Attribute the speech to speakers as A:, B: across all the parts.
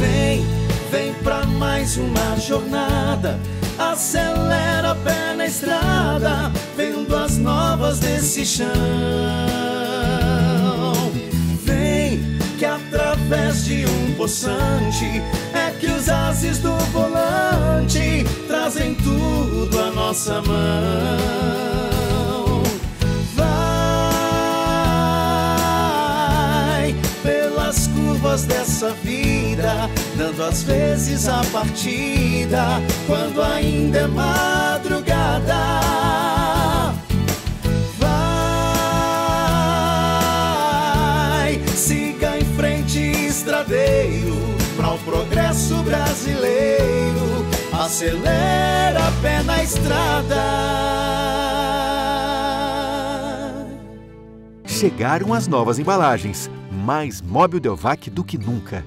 A: Vem, vem pra mais uma jornada. Acelera a pé na estrada, vendo as novas desse chão. Vem, que através de um poçante é que os ases do volante trazem tudo à nossa mão. Vai pelas curvas dessa vida vida, dando às vezes a partida, quando ainda é madrugada. Vai, siga em frente, estradeiro, para o progresso brasileiro, acelera pé na estrada. Chegaram as novas embalagens mais móvel Delvac do que nunca.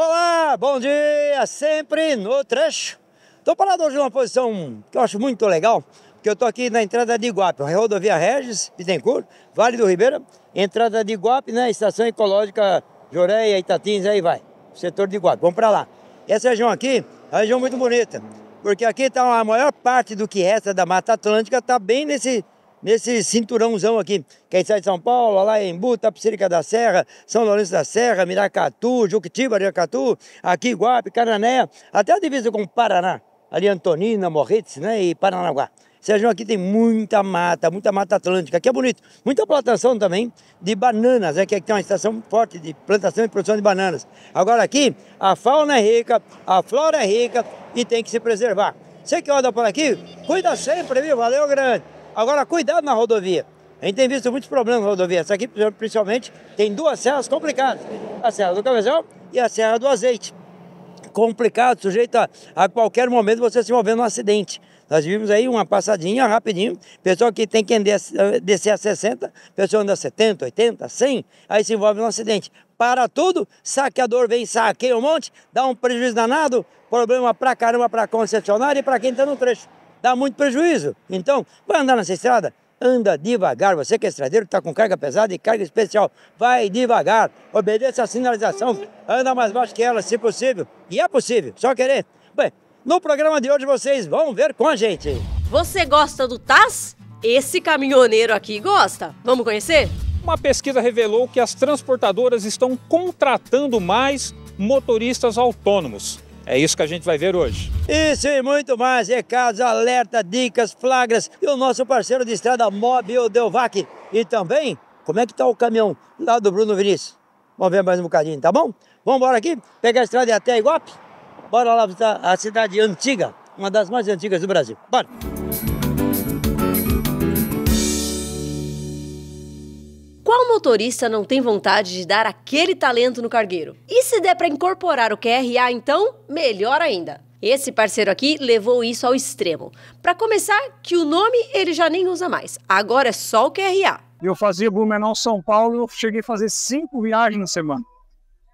B: Olá, bom dia, sempre no trecho. Estou parado hoje numa posição que eu acho muito legal, porque eu estou aqui na entrada de Iguape, rodovia Regis, Bittencourt, Vale do Ribeira, entrada de Iguape, né, estação ecológica Joreia, Itatins, aí vai, setor de Iguape, vamos para lá. Essa região aqui é uma região muito bonita, porque aqui está a maior parte do que resta da Mata Atlântica, está bem nesse nesse cinturãozão aqui. Quem é sai de São Paulo, lá em Embu, Tapsirica da Serra, São Lourenço da Serra, Miracatu, Juquitiba, Aracatu, aqui Guape, Canané, até a divisa com Paraná, ali Antonina, Morretes né, e Paranaguá. Sérgio, aqui tem muita mata, muita mata atlântica, aqui é bonito. Muita plantação também de bananas, né, que aqui é tem uma estação forte de plantação e produção de bananas. Agora aqui, a fauna é rica, a flora é rica e tem que se preservar. Você que anda por aqui, cuida sempre, viu? Valeu, grande! Agora, cuidado na rodovia. A gente tem visto muitos problemas na rodovia. Essa aqui, principalmente, tem duas serras complicadas. A Serra do Cabezão e a Serra do Azeite. Complicado, sujeito a, a qualquer momento você se envolver num acidente. Nós vimos aí uma passadinha rapidinho, pessoal que tem que descer a 60, pessoa anda a 70, 80, 100, aí se envolve num acidente. Para tudo, saqueador vem, saqueia um monte, dá um prejuízo danado, problema pra caramba pra concessionária e pra quem tá no trecho dá muito prejuízo. Então, vai andar nessa estrada? Anda devagar. Você que é estradeiro, está com carga pesada e carga especial, vai devagar. Obedeça a sinalização. Anda mais baixo que ela, se possível. E é possível, só querer. Bem, no programa de hoje vocês vão ver com a gente.
C: Você gosta do TAS? Esse caminhoneiro aqui gosta. Vamos conhecer?
D: Uma pesquisa revelou que as transportadoras estão contratando mais motoristas autônomos. É isso que a gente vai ver hoje.
B: Isso e muito mais, recados, alerta, dicas, flagras e o nosso parceiro de estrada Mobil Delvac. E também, como é que tá o caminhão lá do Bruno Vinícius? Vamos ver mais um bocadinho, tá bom? Vamos embora aqui, pegar a estrada até Iguape? Bora lá visitar a cidade antiga, uma das mais antigas do Brasil. Bora!
C: motorista não tem vontade de dar aquele talento no cargueiro? E se der para incorporar o QRA, então, melhor ainda. Esse parceiro aqui levou isso ao extremo. Para começar, que o nome ele já nem usa mais. Agora é só o QRA.
E: Eu fazia Blumenau São Paulo, cheguei a fazer cinco viagens na semana.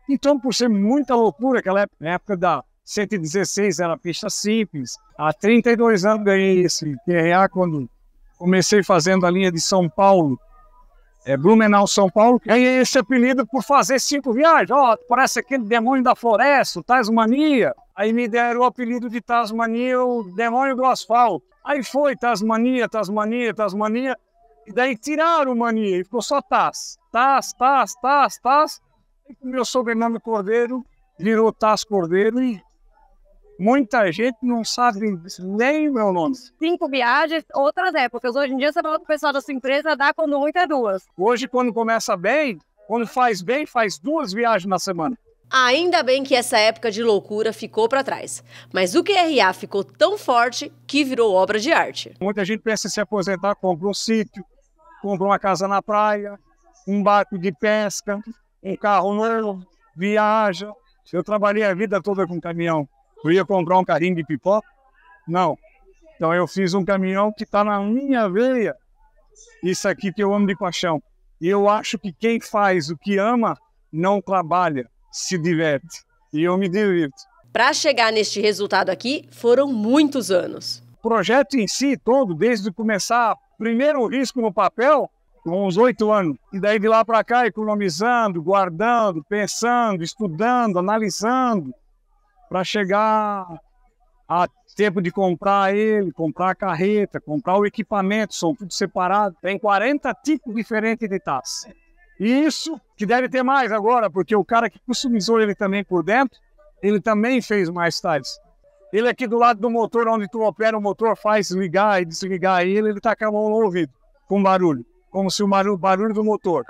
E: Então, por ser muita loucura, aquela época, na época da 116 era pista simples. Há 32 anos ganhei esse QRA quando comecei fazendo a linha de São Paulo é, Blumenau, São Paulo, ganhei esse apelido por fazer cinco viagens. Ó, oh, parece aquele demônio da floresta, Tasmania. Aí me deram o apelido de Tasmania, o demônio do asfalto. Aí foi Tasmania, Tasmania, Tasmania. E daí tiraram o mania e ficou só Taz. Taz, Taz, Taz, Taz. E o meu sobrenome Cordeiro virou Taz Cordeiro e Muita gente não sabe nem o meu nome.
C: Cinco viagens, outras épocas. Hoje em dia você fala o pessoal da sua empresa, dá quando muito é duas. Hoje, quando começa bem, quando faz bem, faz duas viagens na semana. Ainda bem que essa época de loucura ficou para trás, mas o QRA ficou tão forte que virou obra de arte.
E: Muita gente pensa em se aposentar, compra um sítio, compra uma casa na praia, um barco de pesca, um carro novo, viaja. Eu trabalhei a vida toda com caminhão. Eu ia comprar um carrinho de pipoca? Não. Então eu fiz um caminhão que está na minha veia. Isso aqui que eu amo de paixão. E eu acho que quem faz o que ama não trabalha, se diverte. E
C: eu me divirto. Para chegar neste resultado aqui, foram muitos anos. O projeto
E: em si todo, desde começar primeiro o risco no papel, com uns oito anos. E daí de lá para cá, economizando, guardando, pensando, estudando, analisando, para chegar a tempo de comprar ele, comprar a carreta, comprar o equipamento, são tudo separado. Tem 40 tipos diferentes de taça. E isso que deve ter mais agora, porque o cara que customizou ele também por dentro, ele também fez mais tais. Ele aqui do lado do motor, onde tu opera o motor, faz ligar e desligar ele, ele tá com a mão no ouvido, com barulho, como se o barulho, barulho do motor.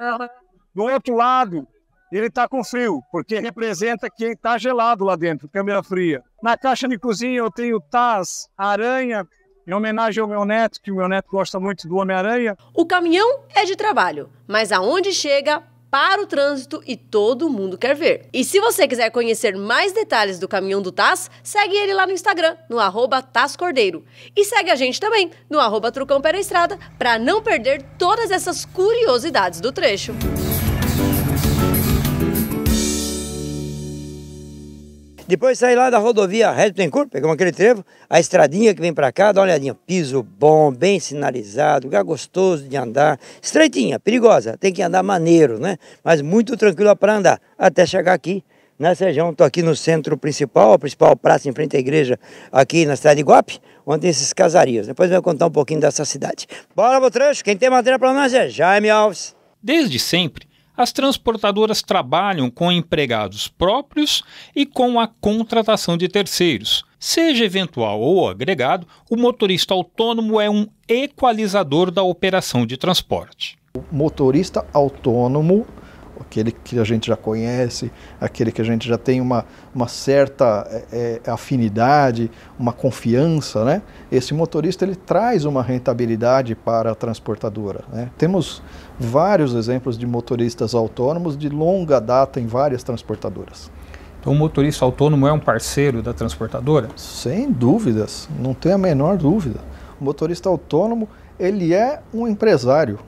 E: Do outro lado, ele está com frio, porque representa quem está gelado lá dentro, câmera fria. Na caixa de cozinha eu tenho Taz, Aranha, em homenagem ao meu neto, que o meu neto gosta muito do Homem-Aranha.
C: O caminhão é de trabalho, mas aonde chega, para o trânsito e todo mundo quer ver. E se você quiser conhecer mais detalhes do caminhão do Taz, segue ele lá no Instagram, no arroba Taz Cordeiro. E segue a gente também, no arroba Trucão Pera Estrada, para não perder todas essas curiosidades do trecho.
B: Depois saí lá da rodovia Red Pencourt, pegamos aquele trevo, a estradinha que vem para cá, dá uma olhadinha. Piso bom, bem sinalizado, lugar gostoso de andar. Estreitinha, perigosa, tem que andar maneiro, né? Mas muito tranquila para andar, até chegar aqui nessa né, região. Estou aqui no centro principal, a principal praça em frente à igreja, aqui na cidade de Iguape, onde tem esses casarios. Depois eu vou contar um pouquinho dessa cidade. Bora pro trecho, quem tem matéria para nós é Jaime Alves.
D: Desde sempre, as transportadoras trabalham com empregados próprios e com a contratação de terceiros. Seja eventual ou agregado, o motorista autônomo é um equalizador da operação de transporte.
F: O motorista autônomo aquele que a gente já conhece, aquele que a gente já tem uma, uma certa é, é afinidade, uma confiança, né? Esse motorista ele traz uma rentabilidade para a transportadora. Né? Temos vários exemplos de motoristas autônomos de longa data em várias transportadoras. Então, o motorista autônomo é um parceiro da transportadora? Sem dúvidas, não tem a menor dúvida. O motorista autônomo, ele é um empresário.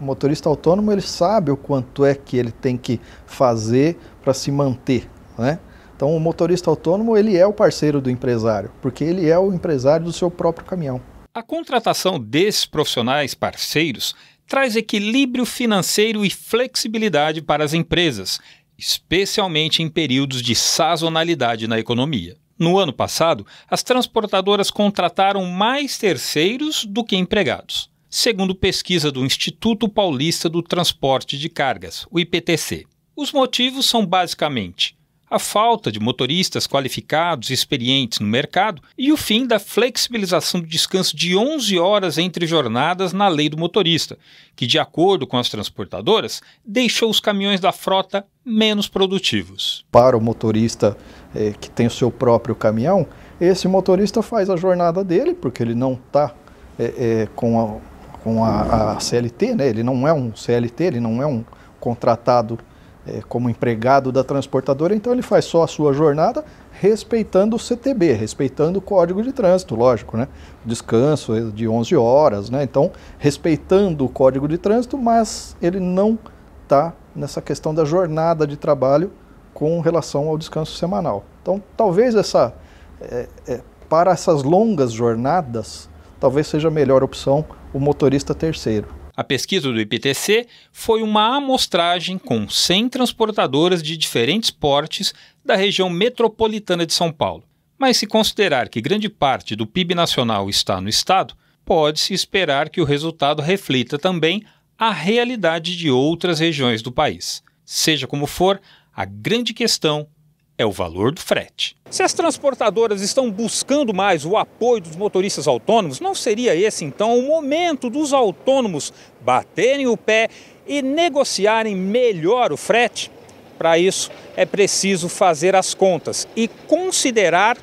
F: O motorista autônomo, ele sabe o quanto é que ele tem que fazer para se manter, né? Então, o motorista autônomo, ele é o parceiro do empresário, porque ele é o empresário do seu próprio caminhão.
D: A contratação desses profissionais parceiros traz equilíbrio financeiro e flexibilidade para as empresas, especialmente em períodos de sazonalidade na economia. No ano passado, as transportadoras contrataram mais terceiros do que empregados, segundo pesquisa do Instituto Paulista do Transporte de Cargas, o IPTC. Os motivos são basicamente a falta de motoristas qualificados e experientes no mercado e o fim da flexibilização do descanso de 11 horas entre jornadas na lei do motorista, que, de acordo com as transportadoras, deixou os caminhões da frota menos produtivos.
F: Para o motorista é, que tem o seu próprio caminhão, esse motorista faz a jornada dele, porque ele não está é, é, com, a, com a, a CLT, né? ele não é um CLT, ele não é um contratado é, como empregado da transportadora, então ele faz só a sua jornada respeitando o CTB, respeitando o código de trânsito, lógico, né? Descanso de 11 horas, né? Então, respeitando o código de trânsito, mas ele não está nessa questão da jornada de trabalho com relação ao descanso semanal. Então, talvez essa é, é, para essas longas jornadas, talvez seja a melhor opção o motorista terceiro.
D: A pesquisa do IPTC foi uma amostragem com 100 transportadoras de diferentes portes da região metropolitana de São Paulo. Mas se considerar que grande parte do PIB nacional está no estado, pode-se esperar que o resultado reflita também a realidade de outras regiões do país. Seja como for, a grande questão é o valor do frete. Se as transportadoras estão buscando mais o apoio dos motoristas autônomos, não seria esse então o momento dos autônomos baterem o pé e negociarem melhor o frete? Para isso, é preciso fazer as contas e considerar,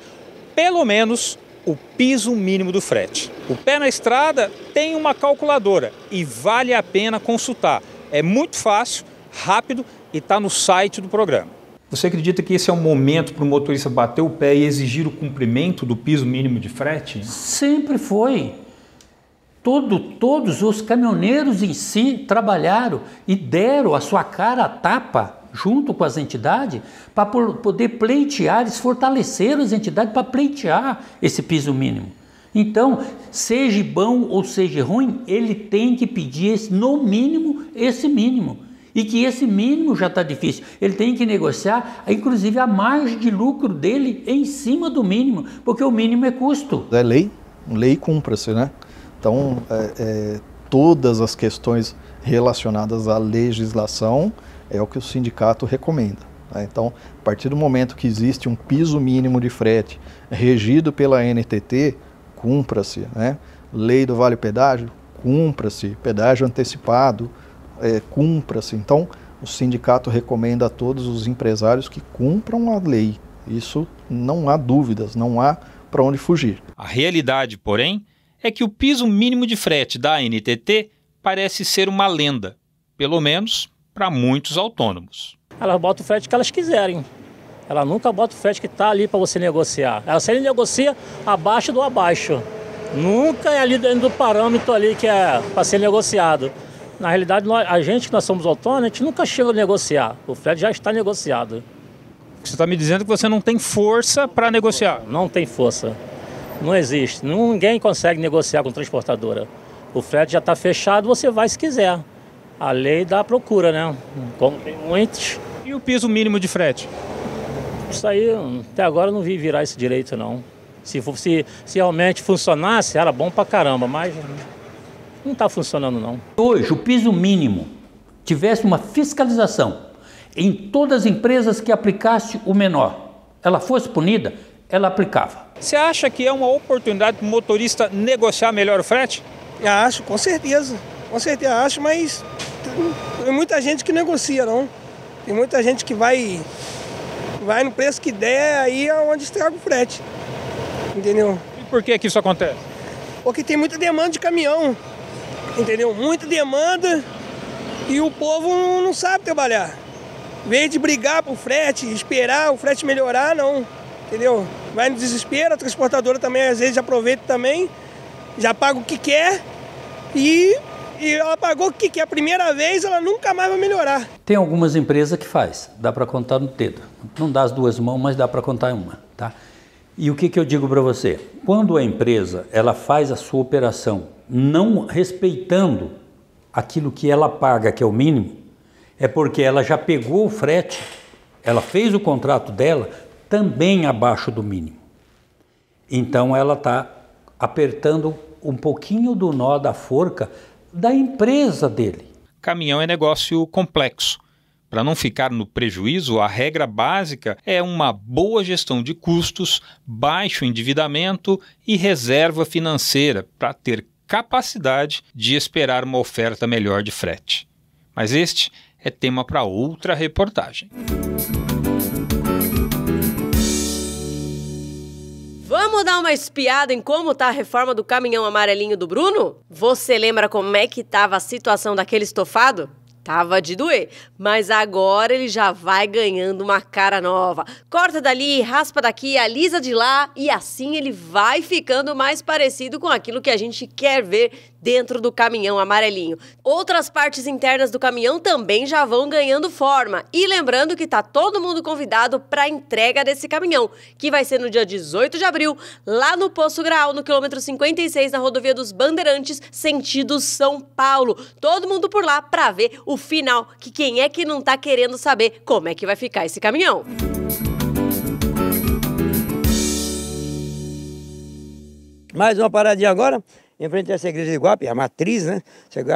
D: pelo menos, o piso mínimo do frete. O pé na estrada tem uma calculadora e vale a pena consultar. É muito fácil, rápido e está no site do programa. Você acredita que esse é o momento para o motorista bater o pé e exigir o cumprimento do piso mínimo de frete?
G: Sempre foi. Todo, todos os caminhoneiros em si trabalharam e deram a sua cara a tapa junto com as entidades para poder pleitear, eles fortaleceram as entidades para pleitear esse piso mínimo. Então, seja bom ou seja ruim, ele tem que pedir esse, no mínimo esse mínimo. E que esse mínimo já está difícil. Ele tem que negociar, inclusive, a margem de lucro dele em cima do mínimo, porque o mínimo é custo. É lei, lei cumpra-se,
F: né? Então, é, é, todas as questões relacionadas à legislação é o que o sindicato recomenda. Né? Então, a partir do momento que existe um piso mínimo de frete regido pela NTT, cumpra-se. Né? Lei do vale pedágio, cumpra-se. Pedágio antecipado, é, cumpra-se. Assim. Então, o sindicato recomenda a todos os empresários que cumpram a lei. Isso não há dúvidas, não há para onde fugir.
D: A realidade, porém, é que o piso mínimo de frete da ANTT parece ser uma lenda, pelo menos para muitos autônomos.
G: Elas botam o frete que elas quiserem. Ela nunca bota o frete que está ali para você negociar. Ela sempre negocia abaixo do abaixo. Nunca é ali dentro do parâmetro ali que é para ser negociado. Na realidade, nós, a gente que nós somos autônomos, a gente nunca chega a negociar. O frete já está negociado. Você está me dizendo que você não tem força para negociar? Não tem força. Não existe. Ninguém consegue negociar com transportadora. O frete já está fechado, você vai se quiser. A lei da procura, né? Como tem muitos. E o piso mínimo de frete? Isso aí, até agora eu não vi virar esse direito, não. Se, se, se realmente funcionasse, era bom pra caramba, mas não está funcionando não. Hoje, o piso mínimo tivesse uma fiscalização em todas as empresas que aplicasse o menor, ela fosse punida, ela aplicava. Você acha que é uma oportunidade para o motorista negociar
E: melhor o frete? Eu acho, com certeza. Com certeza acho, mas tem muita gente que negocia, não. Tem muita gente que vai, vai no preço que der, aí é onde estraga o frete. Entendeu? E por que, que isso acontece? Porque tem muita demanda de caminhão entendeu? Muita demanda e o povo não sabe trabalhar. Em vez de brigar pro frete, esperar o frete melhorar, não, entendeu? Vai no desespero, a transportadora também às vezes aproveita também, já paga o que quer e e ela pagou o que quer a primeira vez, ela nunca mais vai melhorar.
G: Tem algumas empresas que faz, dá para contar no dedo. Não dá as duas mãos, mas dá para contar uma, tá? E o que, que eu digo para você? Quando a empresa ela faz a sua operação não respeitando aquilo que ela paga, que é o mínimo, é porque ela já pegou o frete, ela fez o contrato dela também abaixo do mínimo. Então ela está apertando um pouquinho do nó da forca da empresa dele. Caminhão é negócio
D: complexo para não ficar no prejuízo, a regra básica é uma boa gestão de custos, baixo endividamento e reserva financeira para ter capacidade de esperar uma oferta melhor de frete. Mas este é tema para outra reportagem.
C: Vamos dar uma espiada em como tá a reforma do caminhão amarelinho do Bruno? Você lembra como é que estava a situação daquele estofado? Tava de doer, mas agora ele já vai ganhando uma cara nova. Corta dali, raspa daqui, alisa de lá e assim ele vai ficando mais parecido com aquilo que a gente quer ver dentro do caminhão amarelinho. Outras partes internas do caminhão também já vão ganhando forma. E lembrando que tá todo mundo convidado para a entrega desse caminhão, que vai ser no dia 18 de abril, lá no Poço Graal, no quilômetro 56, na rodovia dos Bandeirantes, sentido São Paulo. Todo mundo por lá para ver o final, que quem é que não tá querendo saber como é que vai ficar esse caminhão?
B: Mais uma paradinha agora em frente a essa igreja de Iguape, a matriz, né?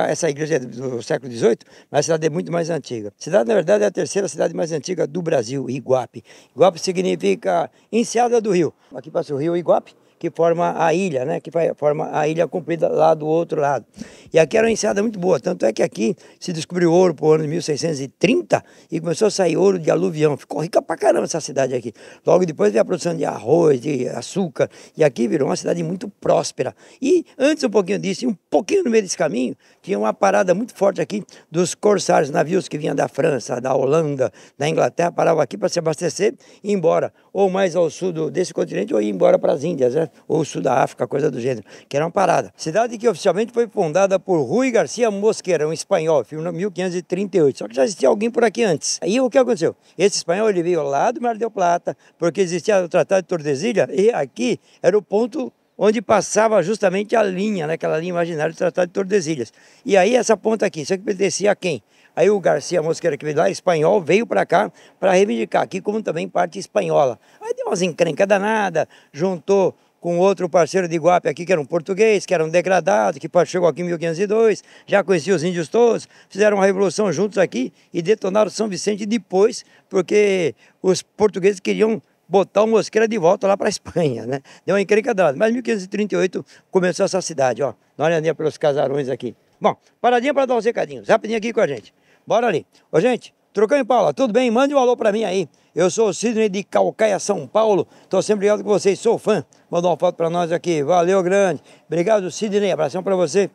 B: Essa igreja é do século XVIII, mas a cidade é muito mais antiga. A cidade, na verdade, é a terceira cidade mais antiga do Brasil, Iguape. Iguape significa enseada do rio. Aqui passa o rio Iguape, que forma a ilha, né? Que forma a ilha comprida lá do outro lado. E aqui era uma enseada muito boa, tanto é que aqui se descobriu ouro por ano de 1630 e começou a sair ouro de aluvião. Ficou rica pra caramba essa cidade aqui. Logo depois veio a produção de arroz, de açúcar, e aqui virou uma cidade muito próspera. E antes um pouquinho disso, um pouquinho no meio desse caminho, tinha uma parada muito forte aqui dos corsários, navios que vinham da França, da Holanda, da Inglaterra, paravam aqui para se abastecer e ir embora, ou mais ao sul desse continente ou ir embora para as Índias, né? Minas ou sul da África, coisa do gênero, que era uma parada. Cidade que oficialmente foi fundada por Rui Garcia Mosqueira, um espanhol, filme em 1538, só que já existia alguém por aqui antes. Aí o que aconteceu? Esse espanhol ele veio lá do Mar del Plata, porque existia o Tratado de Tordesilha, e aqui era o ponto onde passava justamente a linha, né, aquela linha imaginária do Tratado de Tordesilhas. E aí essa ponta aqui, isso aqui é pertencia a quem? Aí o Garcia Mosqueira, que veio lá, espanhol, veio para cá para reivindicar aqui como também parte espanhola. Aí deu umas encrencas danadas, juntou com outro parceiro de Iguape aqui, que era um português, que era um degradado, que chegou aqui em 1502, já conhecia os índios todos, fizeram uma revolução juntos aqui e detonaram São Vicente depois, porque os portugueses queriam botar o Mosqueira de volta lá para a Espanha, né? Deu uma encrenca dada. Mas em 1538 começou essa cidade, ó. Dá uma olhadinha pelos casarões aqui. Bom, paradinha para dar uns recadinhos. Rapidinho aqui com a gente. Bora ali. Ô, gente, Trocão e Paula, tudo bem? Mande um alô para mim aí. Eu sou o Sidney de Calcaia, São Paulo. Estou sempre ligado com vocês, sou fã. Mandou uma foto para nós aqui. Valeu, grande. Obrigado, Sidney. Abração para você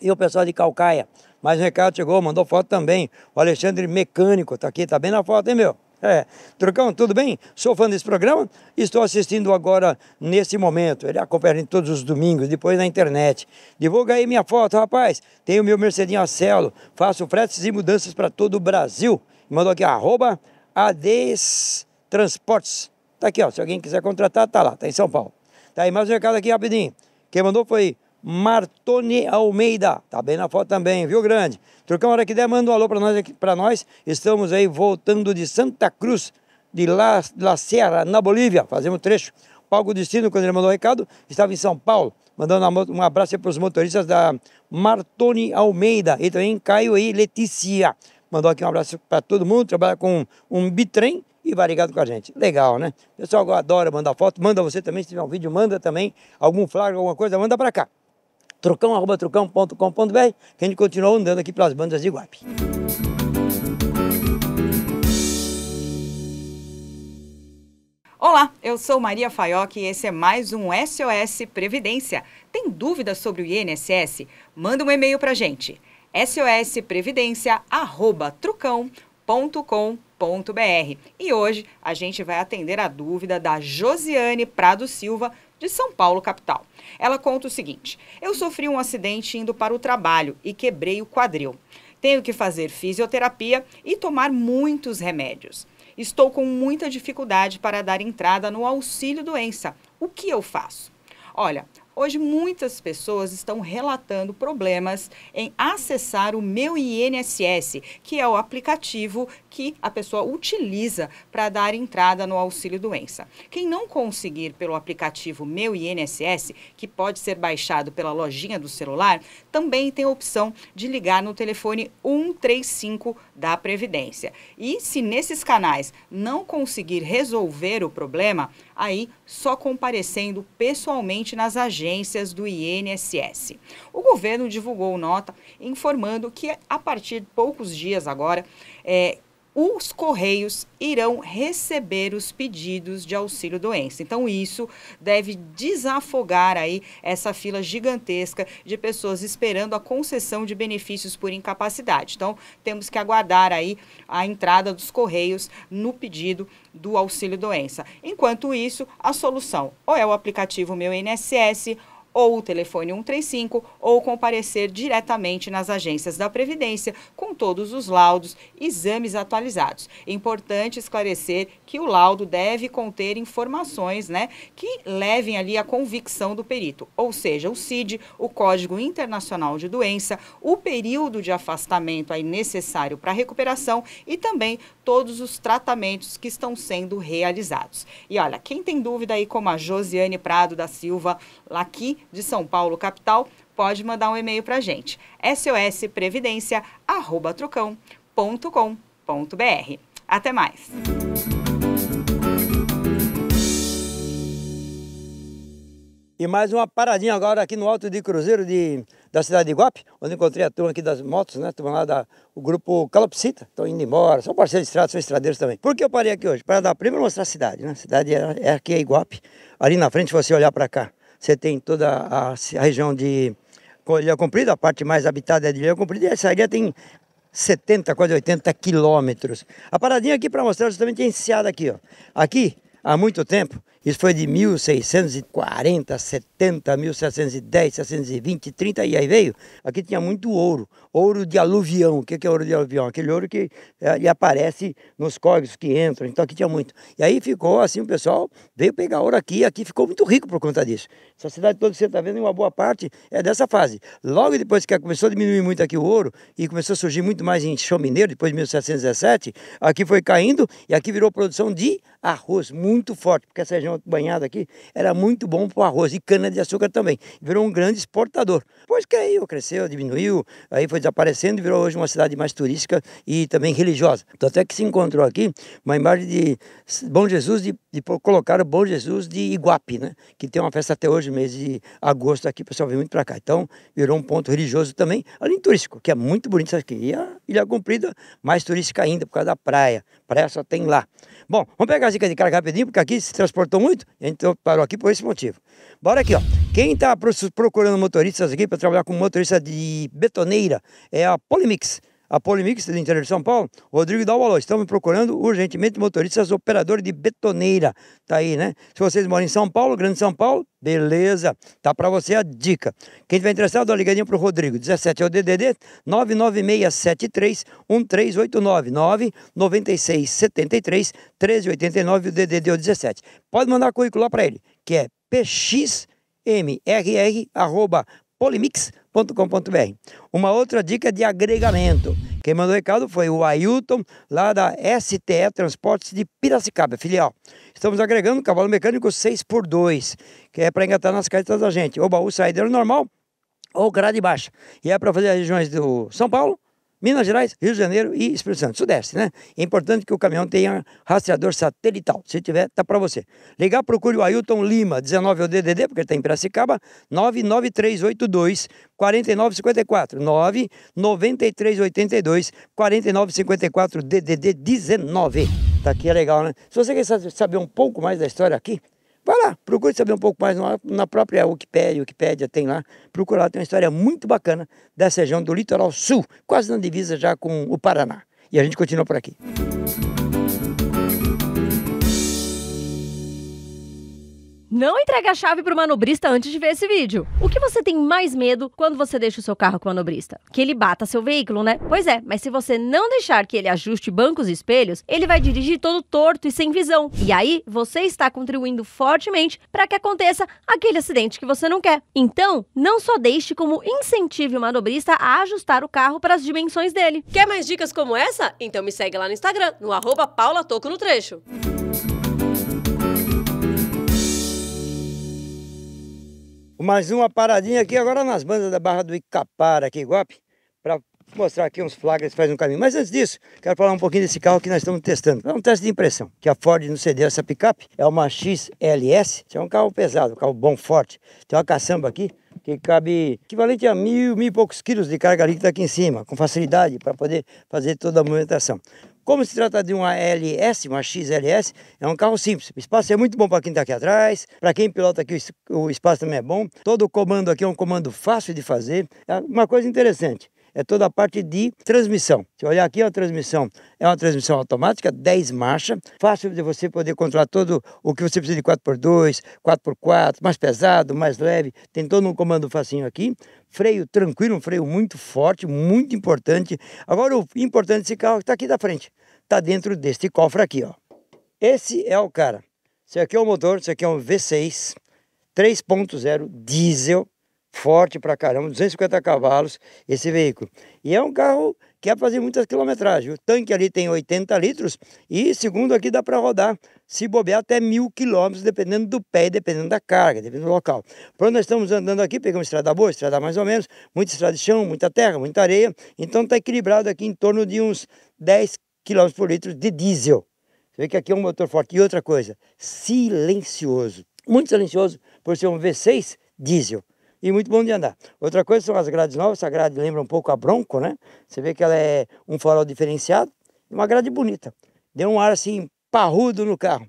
B: e o pessoal de Calcaia. Mais um recado chegou, mandou foto também. O Alexandre Mecânico está aqui, Está bem na foto, hein, meu? É. Trucão, tudo bem? Sou fã desse programa. Estou assistindo agora, nesse momento. Ele acompanha todos os domingos, depois na internet. Divulga aí minha foto, rapaz. Tenho meu Mercedinho a Celo. Faço fretes e mudanças para todo o Brasil mandou aqui, arroba Adestransportes. Tá aqui, ó. Se alguém quiser contratar, tá lá, tá em São Paulo. Tá aí, mais um recado aqui rapidinho. Quem mandou foi Martoni Almeida. Tá bem na foto também, viu, grande? Trocão, hora que der, manda um alô para nós, pra nós. Estamos aí voltando de Santa Cruz de La, La Serra, na Bolívia. Fazemos trecho. Paulo Godestino, quando ele mandou o recado, estava em São Paulo. Mandando um abraço para os motoristas da Martoni Almeida e também Caio e Letícia mandou aqui um abraço para todo mundo, trabalha com um bitrem e vai ligado com a gente. Legal, né? O pessoal adora mandar foto, manda você também, se tiver um vídeo, manda também, algum flag, alguma coisa, manda para cá. Trucão, arroba trucão.com.br, que a gente continua andando aqui pelas bandas de Guape.
H: Olá, eu sou Maria Faioc e esse é mais um SOS Previdência. Tem dúvidas sobre o INSS? Manda um e-mail para gente sosprevidência@trucão.com.br. E hoje a gente vai atender a dúvida da Josiane Prado Silva, de São Paulo, capital. Ela conta o seguinte: Eu sofri um acidente indo para o trabalho e quebrei o quadril. Tenho que fazer fisioterapia e tomar muitos remédios. Estou com muita dificuldade para dar entrada no auxílio doença. O que eu faço? Olha, Hoje, muitas pessoas estão relatando problemas em acessar o Meu INSS, que é o aplicativo que a pessoa utiliza para dar entrada no auxílio-doença. Quem não conseguir pelo aplicativo Meu INSS, que pode ser baixado pela lojinha do celular, também tem a opção de ligar no telefone 135 da Previdência. E se nesses canais não conseguir resolver o problema, aí só comparecendo pessoalmente nas agências exigências do INSS. O governo divulgou nota informando que, a partir de poucos dias agora, é, os Correios irão receber os pedidos de auxílio doença. Então, isso deve desafogar aí essa fila gigantesca de pessoas esperando a concessão de benefícios por incapacidade. Então, temos que aguardar aí a entrada dos Correios no pedido do auxílio doença. Enquanto isso, a solução ou é o aplicativo Meu INSS ou o telefone 135 ou comparecer diretamente nas agências da Previdência com todos os laudos, exames atualizados. Importante esclarecer que o laudo deve conter informações né, que levem ali a convicção do perito, ou seja, o CID, o Código Internacional de Doença, o período de afastamento aí necessário para a recuperação e também todos os tratamentos que estão sendo realizados. E olha, quem tem dúvida aí como a Josiane Prado da Silva, aqui de São Paulo, capital, pode mandar um e-mail para a gente. sosprevidência.trucão.com.br. Até mais!
B: E mais uma paradinha agora aqui no Alto de Cruzeiro de, da cidade de Iguape, onde encontrei a turma aqui das motos, né? turma lá da, o grupo Calopsita, estão indo embora, são parceiros de estrada, são estradeiros também. Por que eu parei aqui hoje? Para dar primeiro mostrar a cidade, né? A cidade é, é aqui, é Iguape. Ali na frente, você olhar para cá, você tem toda a, a região de Ilha Comprida, a parte mais habitada é de Ilha Comprida, e essa ilha tem 70, quase 80 quilômetros. A paradinha aqui para mostrar justamente é enseada aqui, ó. Aqui, há muito tempo, isso foi de 1640, 70, 1710, 1720, 30, e aí veio, aqui tinha muito ouro ouro de aluvião. O que é ouro de aluvião? Aquele ouro que ele é, aparece nos córregos que entram. Então aqui tinha muito. E aí ficou assim, o pessoal veio pegar ouro aqui, aqui ficou muito rico por conta disso. Essa cidade toda que você está vendo, uma boa parte é dessa fase. Logo depois que começou a diminuir muito aqui o ouro e começou a surgir muito mais em chão mineiro, depois de 1717, aqui foi caindo e aqui virou produção de arroz muito forte, porque essa região banhada aqui era muito bom para o arroz e cana-de-açúcar também. Virou um grande exportador. Depois caiu, cresceu, diminuiu, aí foi foi desaparecendo e virou hoje uma cidade mais turística e também religiosa. Então, até que se encontrou aqui uma imagem de Bom Jesus, de, de colocar o Bom Jesus de Iguape, né? que tem uma festa até hoje, mês de agosto, aqui o pessoal vem muito para cá. Então, virou um ponto religioso também, além do turístico, que é muito bonito isso aqui. E a Ilha Comprida, mais turística ainda, por causa da praia. Praia só tem lá. Bom, vamos pegar a zica de cara rapidinho, porque aqui se transportou muito, a gente parou aqui por esse motivo. Bora aqui, ó. Quem está procurando motoristas aqui para trabalhar com motorista de betoneira é a Polimix a Polimix do interior de São Paulo, Rodrigo Dalvalor. Estamos procurando urgentemente motoristas operadores de betoneira. Tá aí, né? Se vocês moram em São Paulo, Grande São Paulo, beleza. Tá para você a dica. Quem tiver interessado, dá uma ligadinha pro Rodrigo. 17 é o DDD 99673 1389 o DDD é o 17. Pode mandar currículo lá para ele, que é pxmrr@ arroba, polimix.com.br. Uma outra dica de agregamento. Quem mandou o recado foi o Ailton, lá da STE Transportes de Piracicaba, filial. Estamos agregando cavalo mecânico 6x2, que é para engatar nas carretas da gente. Ou baú saideiro normal ou grade baixa. E é para fazer as regiões do São Paulo, Minas Gerais, Rio de Janeiro e Espírito Santo, Sudeste, né? É importante que o caminhão tenha rastreador satelital. Se tiver, tá para você. Ligar, procure o Ailton Lima, 19 é o DDD, porque ele está em Piracicaba, 99382 4954, 99382 4954 DDD 19. Tá aqui é legal, né? Se você quer saber um pouco mais da história aqui, Vai lá, procure saber um pouco mais na, própria Wikipédia, Wikipédia tem lá. Procura lá, tem uma história muito bacana dessa região do litoral sul, quase na divisa já com o Paraná. E a gente continua por aqui.
C: Não entregue a chave pro manobrista antes de ver esse vídeo. O que você tem mais medo quando você deixa o seu carro com o manobrista? Que ele bata seu veículo, né? Pois é, mas se você não deixar que ele ajuste bancos e espelhos, ele vai dirigir todo torto e sem visão. E aí, você está contribuindo fortemente para que aconteça aquele acidente que você não quer. Então, não só deixe como incentive o manobrista a ajustar o carro para as dimensões dele. Quer mais dicas como essa? Então me segue lá no Instagram, no arroba Paula no Trecho.
B: mais uma paradinha aqui agora nas bandas da Barra do Icapara, aqui Iguape, para mostrar aqui uns flagras que faz um caminho. Mas antes disso, quero falar um pouquinho desse carro que nós estamos testando. É um teste de impressão, que a Ford nos cedeu essa picape, é uma XLS, é um carro pesado, um carro bom, forte. Tem uma caçamba aqui, que cabe equivalente a mil, mil e poucos quilos de carga líquida aqui em cima, com facilidade para poder fazer toda a movimentação. Como se trata de uma LS, uma XLS, é um carro simples. O espaço é muito bom para quem está aqui atrás, para quem pilota aqui o espaço também é bom. Todo o comando aqui é um comando fácil de fazer. É uma coisa interessante é toda a parte de transmissão. Se olhar aqui, é a transmissão é uma transmissão automática, 10 marchas, fácil de você poder controlar todo o que você precisa de 4x2, 4x4, mais pesado, mais leve, tem todo um comando facinho aqui. Freio tranquilo, um freio muito forte, muito importante. Agora, o importante desse carro é que está aqui da frente está dentro deste cofre aqui, ó. Esse é o cara. Esse aqui é o motor, esse aqui é um V6 3.0 diesel, forte pra caramba, 250 cavalos esse veículo. E é um carro que é fazer muitas quilometragens. O tanque ali tem 80 litros e, segundo aqui, dá para rodar, se bobear, até mil quilômetros, dependendo do pé e dependendo da carga, dependendo do local. Por onde nós estamos andando aqui, pegamos estrada boa, estrada mais ou menos, muita estrada de chão, muita terra, muita areia. Então está equilibrado aqui em torno de uns 10 km por litro de diesel. Você vê que aqui é um motor forte. E outra coisa, silencioso. Muito silencioso por ser um V6 diesel. E muito bom de andar. Outra coisa são as grades novas. Essa grade lembra um pouco a Bronco, né? Você vê que ela é um farol diferenciado e uma grade bonita. Deu um ar assim parrudo no carro.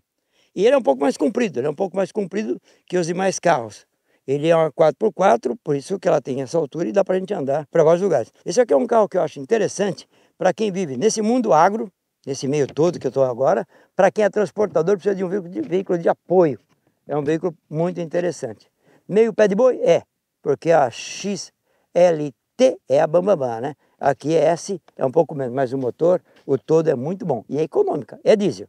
B: E ele é um pouco mais comprido, ele é um pouco mais comprido que os demais carros. Ele é uma 4x4, por isso que ela tem essa altura e dá para a gente andar para vários lugares. Esse aqui é um carro que eu acho interessante, para quem vive nesse mundo agro, nesse meio todo que eu estou agora, para quem é transportador precisa de um veículo de, veículo de apoio. É um veículo muito interessante. Meio pé de boi? É, porque a XLT é a bambamá, né? Aqui é S, é um pouco menos, mas o motor, o todo é muito bom. E é econômica, é diesel.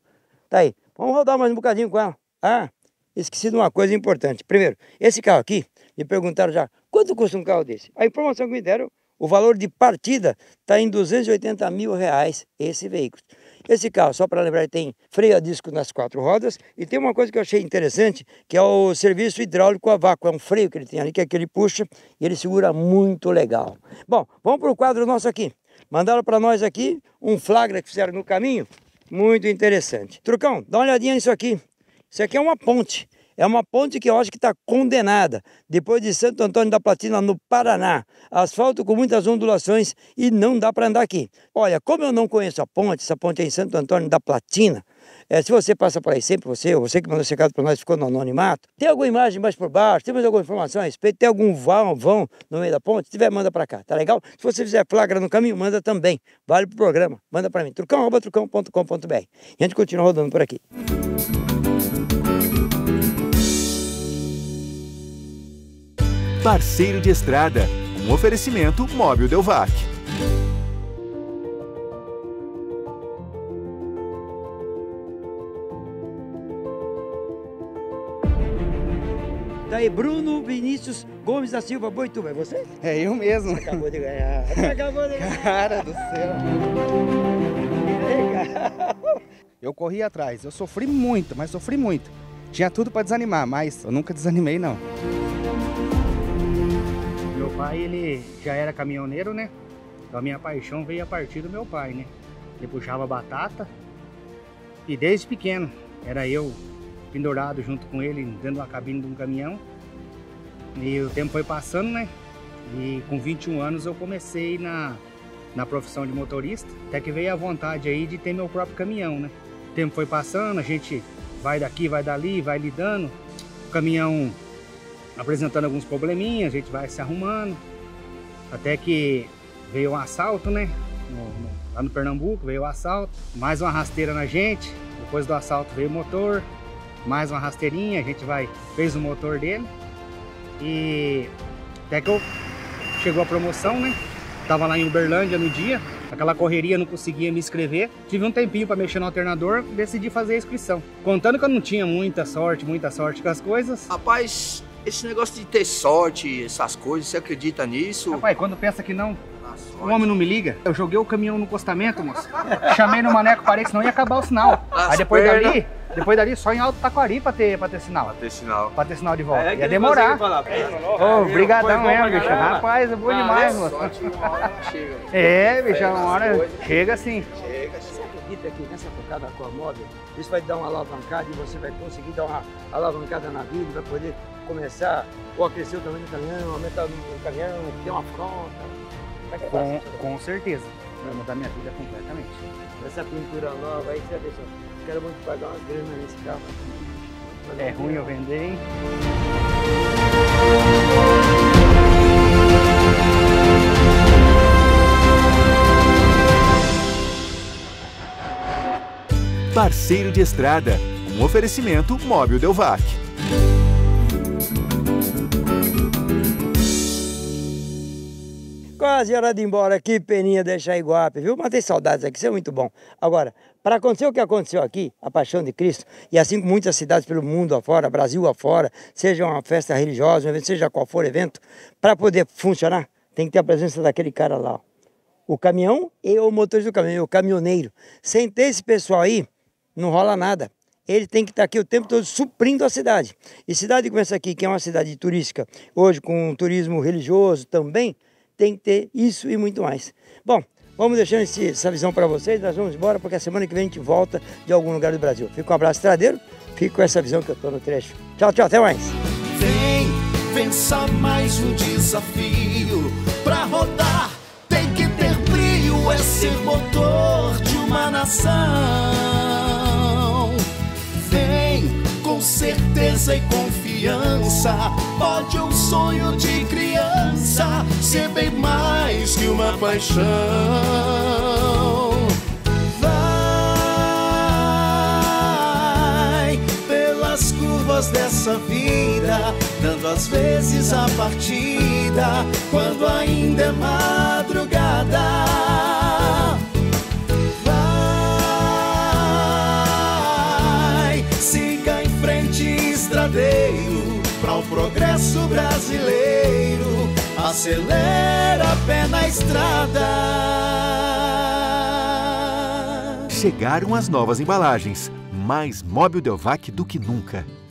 B: Tá aí. Vamos rodar mais um bocadinho com ela. Ah, esqueci de uma coisa importante. Primeiro, esse carro aqui, me perguntaram já, quanto custa um carro desse? A informação que me deram o valor de partida está em 280 mil reais esse veículo. Esse carro, só para lembrar, tem freio a disco nas quatro rodas e tem uma coisa que eu achei interessante, que é o serviço hidráulico a vácuo. É um freio que ele tem ali, que é que ele puxa e ele segura muito legal. Bom, vamos para o quadro nosso aqui. Mandaram para nós aqui um flagra que fizeram no caminho. Muito interessante. Trucão, dá uma olhadinha nisso aqui. Isso aqui é uma ponte. É uma ponte que eu acho que está condenada. Depois de Santo Antônio da Platina, no Paraná. Asfalto com muitas ondulações e não dá para andar aqui. Olha, como eu não conheço a ponte, essa ponte é em Santo Antônio da Platina. É, se você passa por aí sempre, você, ou você que mandou esse recado para nós ficou no anonimato. Tem alguma imagem mais por baixo? Tem mais alguma informação a respeito? Tem algum vão, vão no meio da ponte? Se tiver, manda para cá, tá legal? Se você fizer flagra no caminho, manda também. Vale pro programa, manda para mim. trucão.com.br. E a gente continua rodando por aqui. Música
A: Parceiro de Estrada, um oferecimento Móvel Delvac.
B: Daí tá Bruno Vinícius Gomes da Silva Boituba, é você?
G: É
I: eu mesmo. Acabou de ganhar.
B: Acabou de ganhar. Cara do céu.
I: Legal. Eu corri atrás, eu sofri muito, mas sofri muito. Tinha tudo para desanimar, mas eu nunca desanimei não pai ele já era caminhoneiro, né? Então a minha paixão veio a partir do meu pai, né? Ele puxava batata e desde pequeno era eu pendurado junto com ele dentro da cabine de um caminhão. E o tempo foi passando, né? E com 21 anos eu comecei na, na profissão de motorista, até que veio a vontade aí de ter meu próprio caminhão, né? O tempo foi passando, a gente vai daqui, vai dali, vai lidando. O caminhão apresentando alguns probleminhas, a gente vai se arrumando. Até que veio um assalto, né? No, no, lá no Pernambuco veio o um assalto, mais uma rasteira na gente. Depois do assalto veio o motor, mais uma rasteirinha, a gente vai fez o motor dele. E até que eu, chegou a promoção, né? Tava lá em Uberlândia no dia, aquela correria, não conseguia me inscrever. Tive um tempinho para mexer no alternador, decidi fazer a inscrição. Contando que eu não tinha muita sorte, muita sorte com as coisas.
F: Rapaz, esse negócio de ter sorte, essas coisas, você acredita nisso?
I: Rapaz, quando pensa que não, o ah, homem não me liga. Eu joguei o caminhão no encostamento, moço. Chamei no maneco, parei, senão ia acabar o sinal. As Aí depois perna. dali, depois dali, só em Alto Taquari pra ter, pra ter sinal. Pra ter sinal. Pra ter sinal de volta. É, ia demorar. Obrigadão, é, oh, é, bicho. Rapaz, é bom
F: ah, demais, moço. Sorte,
B: é, é uma hora chega.
I: É, bicho, uma hora coisas, chega sim.
B: Chega, chega acredita que nessa tocada com a móvel, isso vai dar uma alavancada e você vai conseguir dar uma alavancada na vida, vai poder começar ou a crescer o tamanho do caminhão, aumentar o caminhão, ter é uma fronta? Como é que é
I: com, com certeza, vai mudar minha vida completamente.
B: Essa pintura nova aí você vai ver só. Quero muito pagar uma grana nesse carro. É ruim
I: eu vender, hein?
A: Parceiro de Estrada, um oferecimento móvel Delvac.
B: Quase hora de ir embora aqui, peninha deixar Iguape, viu? Matei saudades aqui, isso é muito bom. Agora, para acontecer o que aconteceu aqui, a paixão de Cristo, e assim como muitas cidades pelo mundo afora, Brasil afora, seja uma festa religiosa, um evento, seja qual for evento, para poder funcionar, tem que ter a presença daquele cara lá, ó. o caminhão e o motorista do caminhão, o caminhoneiro. Sem ter esse pessoal aí, não rola nada ele tem que estar tá aqui o tempo todo suprindo a cidade. E cidade como essa aqui, que é uma cidade turística, hoje com um turismo religioso também, tem que ter isso e muito mais. Bom, vamos deixando esse, essa visão para vocês, nós vamos embora porque a semana que vem a gente volta de algum lugar do Brasil. Fica um abraço estradeiro, fica com essa visão que eu estou no trecho. Tchau, tchau, até mais.
A: Vem, pensa mais um desafio Pra rodar. Tem que ter brilho, é ser motor de uma nação. Vem com certeza e confiança Pode um sonho de criança ser bem mais que uma paixão. Vai pelas curvas dessa vida, dando às vezes a partida, quando ainda é madrugada cansaço brasileiro acelera pé na estrada. Chegaram as novas embalagens, mais móvel Delvac do que nunca.